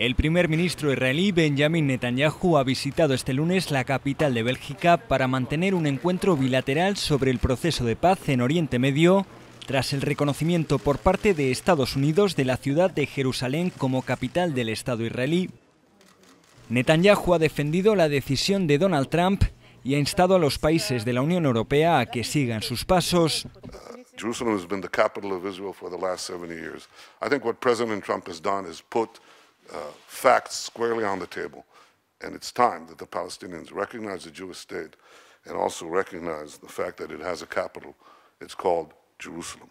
El primer ministro israelí Benjamin Netanyahu ha visitado este lunes la capital de Bélgica para mantener un encuentro bilateral sobre el proceso de paz en Oriente Medio, tras el reconocimiento por parte de Estados Unidos de la ciudad de Jerusalén como capital del Estado israelí. Netanyahu ha defendido la decisión de Donald Trump y ha instado a los países de la Unión Europea a que sigan sus pasos. uh, facts squarely on the table. And it's time that the Palestinians recognize the Jewish state and also recognize the fact that it has a capital. It's called Jerusalem.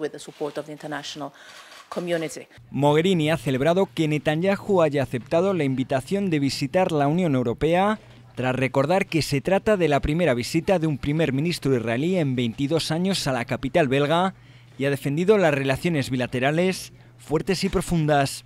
with the support of the international community. Mogherini ha celebrado que Netanyahu haya aceptado la invitación de visitar la Unión Europea tras recordar que se trata de la primera visita de un primer ministro israelí en 22 años a la capital belga y ha defendido las relaciones bilaterales fuertes y profundas.